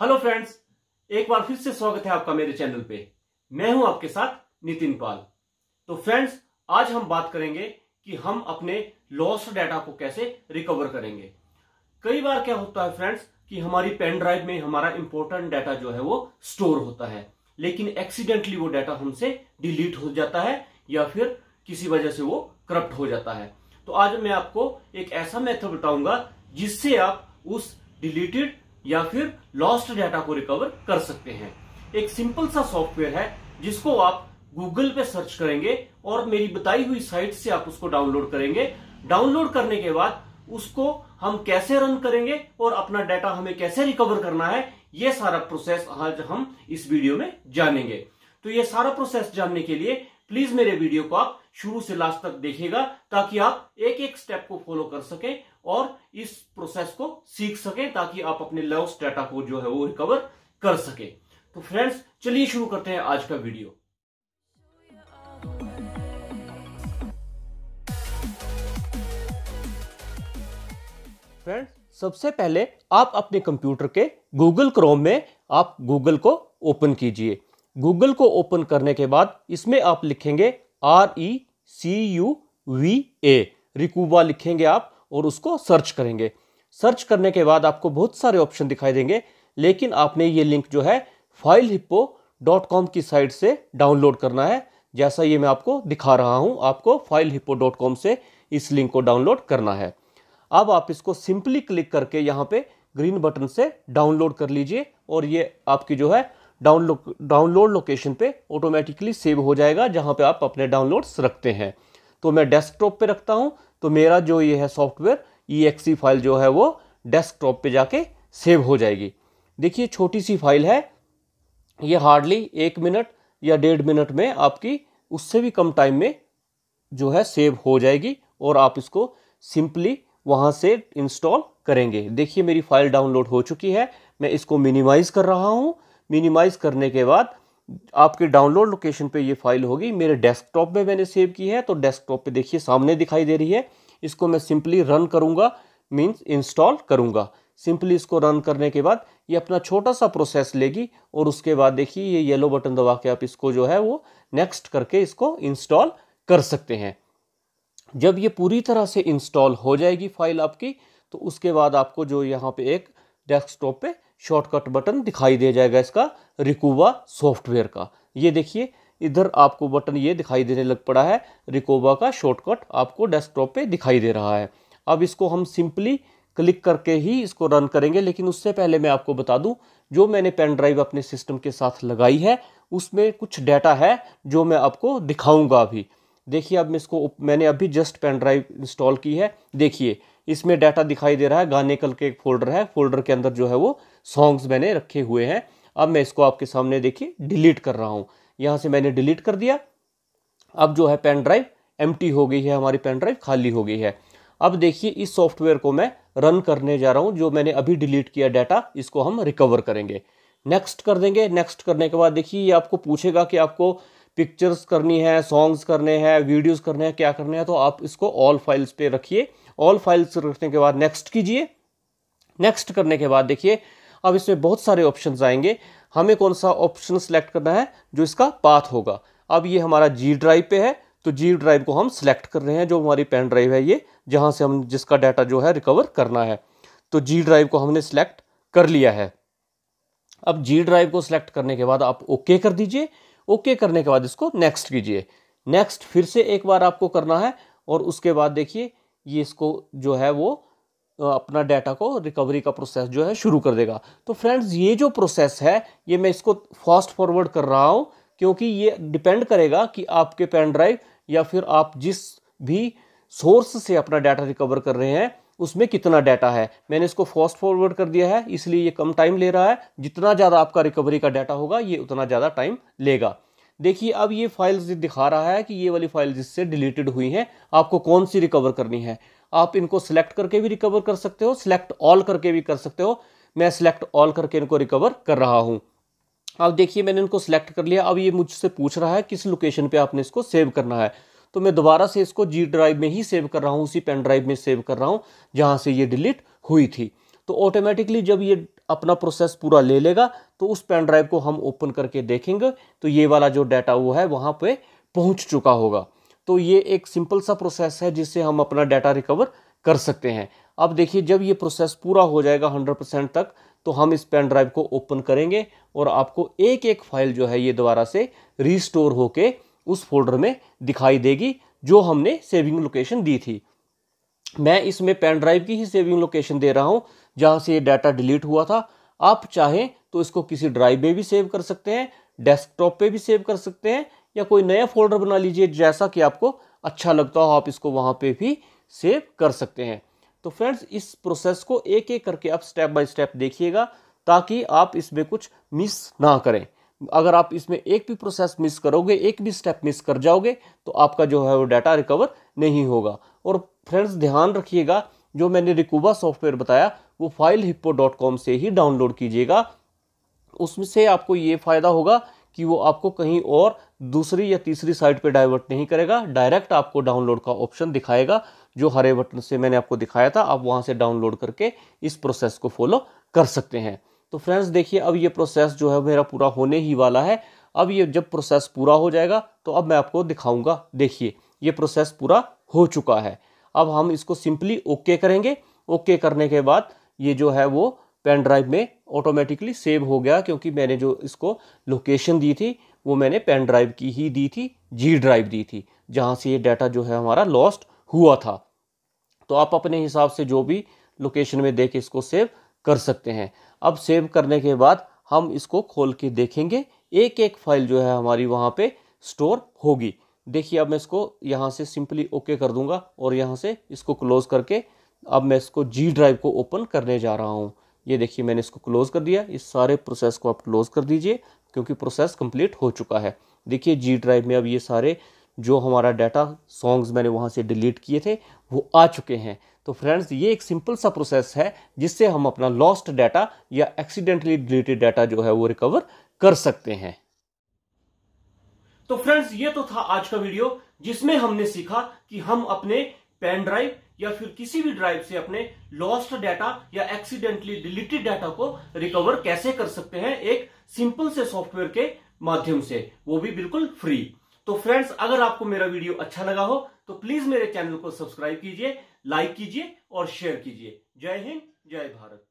hello friends एक बार फिर से स्वागत है आपका मेरे चैनल पे मैं हूं आपके साथ नितिन पाल तो फ्रेंड्स आज हम बात करेंगे कि हम अपने लॉस्ट डाटा को कैसे रिकवर करेंगे कई बार क्या होता है फ्रेंड्स कि हमारी पेन ड्राइव में हमारा इंपॉर्टेंट डाटा जो है वो स्टोर होता है लेकिन एक्सीडेंटली वो डाटा हमसे डिलीट हो जाता है या फिर किसी वजह से वो करप्ट हो जाता है तो आज मैं आपको एक ऐसा मेथड बताऊंगा जिससे आप उस डिलीटेड या फिर लॉस्ट डाटा को रिकवर कर सकते हैं एक सिंपल सा सॉफ्टवेयर है जिसको आप गूगल पे सर्च करेंगे और मेरी बताई हुई साइट से आप उसको डाउनलोड करेंगे डाउनलोड करने के बाद उसको हम कैसे रन करेंगे और अपना डाटा हमें कैसे रिकवर करना है ये सारा प्रोसेस आज हम इस वीडियो में जानेंगे तो ये सारा प्रोसेस जानने के लिए प्लीज मेरे वीडियो को आप शुरू से लास्ट तक देखेगा ताकि आप एक एक स्टेप को फॉलो कर सकें और इस प्रोसेस को सीख सकें ताकि आप अपने लॉस डाटा को जो है वो रिकवर कर सके तो फ्रेंड्स चलिए शुरू करते हैं आज का वीडियो फ्रेंड्स सबसे पहले आप अपने कंप्यूटर के गूगल क्रोम में आप गूगल को ओपन कीजिए गूगल को ओपन करने के बाद इसमें आप लिखेंगे R E C U V A Recuva लिखेंगे आप और उसको सर्च करेंगे सर्च करने के बाद आपको बहुत सारे ऑप्शन दिखाई देंगे लेकिन आपने ये लिंक जो है फाइल हिप्पो डॉट कॉम की साइट से डाउनलोड करना है जैसा ये मैं आपको दिखा रहा हूँ आपको फाइल हिप्पो डॉट कॉम से इस लिंक को डाउनलोड करना है अब आप इसको सिंपली क्लिक करके यहाँ पे ग्रीन बटन से डाउनलोड कर लीजिए और ये आपकी जो है डाउनलोड डाउनलोड लोकेशन पे ऑटोमेटिकली सेव हो जाएगा जहाँ पे आप अपने डाउनलोड्स रखते हैं तो मैं डेस्कटॉप पे रखता हूँ तो मेरा जो ये है सॉफ्टवेयर ई फाइल जो है वो डेस्कटॉप पे जाके सेव हो जाएगी देखिए छोटी सी फाइल है ये हार्डली एक मिनट या डेढ़ मिनट में आपकी उससे भी कम टाइम में जो है सेव हो जाएगी और आप इसको सिंपली वहाँ से इंस्टॉल करेंगे देखिए मेरी फाइल डाउनलोड हो चुकी है मैं इसको मिनिमाइज़ कर रहा हूँ मिनिमाइज़ करने के बाद आपके डाउनलोड लोकेशन पे ये फाइल होगी मेरे डेस्कटॉप में मैंने सेव की है तो डेस्कटॉप पे देखिए सामने दिखाई दे रही है इसको मैं सिंपली रन करूँगा मीन्स इंस्टॉल करूँगा सिंपली इसको रन करने के बाद ये अपना छोटा सा प्रोसेस लेगी और उसके बाद देखिए ये येलो बटन दबा के आप इसको जो है वो नेक्स्ट करके इसको इंस्टॉल कर सकते हैं जब ये पूरी तरह से इंस्टॉल हो जाएगी फाइल आपकी तो उसके बाद आपको जो यहाँ पे एक डेस्कटॉप पे शॉर्टकट बटन दिखाई दे जाएगा इसका रिकोवा सॉफ्टवेयर का ये देखिए इधर आपको बटन ये दिखाई देने लग पड़ा है रिकोवा का शॉर्टकट आपको डेस्कटॉप पे दिखाई दे रहा है अब इसको हम सिंपली क्लिक करके ही इसको रन करेंगे लेकिन उससे पहले मैं आपको बता दूं जो मैंने पेन ड्राइव अपने सिस्टम के साथ लगाई है उसमें कुछ डाटा है जो मैं आपको दिखाऊंगा अभी देखिए अब मैं इसको मैंने अभी जस्ट पेन ड्राइव इंस्टॉल की है देखिए इसमें डाटा दिखाई दे रहा है गाने कल के एक फोल्डर है फोल्डर के अंदर जो है वो सॉन्ग्स मैंने रखे हुए हैं अब मैं इसको आपके सामने देखिए डिलीट कर रहा हूँ यहाँ से मैंने डिलीट कर दिया अब जो है पेन ड्राइव एम हो गई है हमारी पेन ड्राइव खाली हो गई है अब देखिए इस सॉफ्टवेयर को मैं रन करने जा रहा हूँ जो मैंने अभी डिलीट किया डाटा इसको हम रिकवर करेंगे नेक्स्ट कर देंगे नेक्स्ट करने के बाद देखिए ये आपको पूछेगा कि आपको पिक्चर्स करनी है सॉन्ग्स करने हैं वीडियोस करने हैं क्या करने हैं तो आप इसको ऑल फाइल्स पे रखिए ऑल फाइल्स रखने के बाद नेक्स्ट कीजिए नेक्स्ट करने के बाद देखिए अब इसमें बहुत सारे ऑप्शन आएंगे हमें कौन सा ऑप्शन सेलेक्ट करना है जो इसका पाथ होगा अब ये हमारा जी ड्राइव पे है तो जी ड्राइव को हम सेलेक्ट कर रहे हैं जो हमारी पेन ड्राइव है ये जहाँ से हम जिसका डाटा जो है रिकवर करना है तो जी ड्राइव को हमने सेलेक्ट कर लिया है अब जी ड्राइव को सिलेक्ट करने के बाद आप ओके कर दीजिए ओके करने के बाद इसको नेक्स्ट कीजिए नेक्स्ट फिर से एक बार आपको करना है और उसके बाद देखिए ये इसको जो है वो अपना डाटा को रिकवरी का प्रोसेस जो है शुरू कर देगा तो फ्रेंड्स ये जो प्रोसेस है ये मैं इसको फास्ट फॉरवर्ड कर रहा हूँ क्योंकि ये डिपेंड करेगा कि आपके पेन ड्राइव या फिर आप जिस भी सोर्स से अपना डाटा रिकवर कर रहे हैं उसमें कितना डाटा है मैंने इसको फास्ट फॉरवर्ड कर दिया है इसलिए ये कम टाइम ले रहा है जितना ज़्यादा आपका रिकवरी का डाटा होगा ये उतना ज़्यादा टाइम लेगा देखिए अब ये फाइल्स दिखा रहा है कि ये वाली फाइल जिससे डिलीटेड हुई हैं आपको कौन सी रिकवर करनी है आप इनको सिलेक्ट करके भी रिकवर कर सकते हो सिलेक्ट ऑल करके भी कर सकते हो मैं सिलेक्ट ऑल करके इनको रिकवर कर रहा हूँ अब देखिए मैंने इनको सिलेक्ट कर लिया अब ये मुझसे पूछ रहा है किस लोकेशन पे आपने इसको सेव करना है तो मैं दोबारा से इसको जी ड्राइव में ही सेव कर रहा हूँ उसी पेन ड्राइव में सेव कर रहा हूँ जहाँ से ये डिलीट हुई थी तो ऑटोमेटिकली जब ये अपना प्रोसेस पूरा ले लेगा तो उस पेन ड्राइव को हम ओपन करके देखेंगे तो ये वाला जो डाटा वो है वहाँ पे पहुँच चुका होगा तो ये एक सिंपल सा प्रोसेस है जिससे हम अपना डाटा रिकवर कर सकते हैं अब देखिए जब ये प्रोसेस पूरा हो जाएगा हंड्रेड परसेंट तक तो हम इस पेन ड्राइव को ओपन करेंगे और आपको एक एक फाइल जो है ये दोबारा से रिस्टोर होके उस फोल्डर में दिखाई देगी जो हमने सेविंग लोकेशन दी थी मैं इसमें पेन ड्राइव की ही सेविंग लोकेशन दे रहा हूँ जहाँ से ये डाटा डिलीट हुआ था आप चाहें तो इसको किसी ड्राइव में भी सेव कर सकते हैं डेस्कटॉप पे भी सेव कर सकते हैं या कोई नया फोल्डर बना लीजिए जैसा कि आपको अच्छा लगता हो आप इसको वहाँ पे भी सेव कर सकते हैं तो फ्रेंड्स इस प्रोसेस को एक एक करके आप स्टेप बाय स्टेप देखिएगा ताकि आप इसमें कुछ मिस ना करें अगर आप इसमें एक भी प्रोसेस मिस करोगे एक भी स्टेप मिस कर जाओगे तो आपका जो है वो डाटा रिकवर नहीं होगा और फ्रेंड्स ध्यान रखिएगा जो मैंने रिकूबा सॉफ्टवेयर बताया वो फाइल हिप्पो डॉट कॉम से ही डाउनलोड कीजिएगा उसमें से आपको ये फ़ायदा होगा कि वो आपको कहीं और दूसरी या तीसरी साइट पे डाइवर्ट नहीं करेगा डायरेक्ट आपको डाउनलोड का ऑप्शन दिखाएगा जो हरे बटन से मैंने आपको दिखाया था आप वहाँ से डाउनलोड करके इस प्रोसेस को फॉलो कर सकते हैं तो फ्रेंड्स देखिए अब ये प्रोसेस जो है मेरा पूरा होने ही वाला है अब ये जब प्रोसेस पूरा हो जाएगा तो अब मैं आपको दिखाऊंगा देखिए ये प्रोसेस पूरा हो चुका है अब हम इसको सिंपली ओके करेंगे ओके करने के बाद ये जो है वो पेन ड्राइव में ऑटोमेटिकली सेव हो गया क्योंकि मैंने जो इसको लोकेशन दी थी वो मैंने पेन ड्राइव की ही दी थी जी ड्राइव दी थी जहाँ से ये डाटा जो है हमारा लॉस्ट हुआ था तो आप अपने हिसाब से जो भी लोकेशन में देख इसको सेव कर सकते हैं अब सेव करने के बाद हम इसको खोल के देखेंगे एक एक फाइल जो है हमारी वहाँ पे स्टोर होगी देखिए अब मैं इसको यहाँ से सिंपली ओके कर दूंगा और यहाँ से इसको क्लोज़ करके अब मैं इसको जी ड्राइव को ओपन करने जा रहा हूँ ये देखिए मैंने इसको क्लोज़ कर दिया इस सारे प्रोसेस को आप क्लोज़ कर दीजिए क्योंकि प्रोसेस कंप्लीट हो चुका है देखिए जी ड्राइव में अब ये सारे जो हमारा डाटा सॉन्ग्स मैंने वहाँ से डिलीट किए थे वो आ चुके हैं तो फ्रेंड्स ये एक सिंपल सा प्रोसेस है जिससे हम अपना लॉस्ट डाटा या एक्सीडेंटली डिलीटेड डाटा जो है वो रिकवर कर सकते हैं तो फ्रेंड्स ये तो था आज का वीडियो जिसमें हमने सीखा कि हम अपने पेन ड्राइव या फिर किसी भी ड्राइव से अपने लॉस्ट डाटा या एक्सीडेंटली डिलीटेड डाटा को रिकवर कैसे कर सकते हैं एक सिंपल से सॉफ्टवेयर के माध्यम से वो भी बिल्कुल फ्री तो फ्रेंड्स अगर आपको मेरा वीडियो अच्छा लगा हो तो प्लीज मेरे चैनल को सब्सक्राइब कीजिए लाइक कीजिए और शेयर कीजिए जय हिंद जय भारत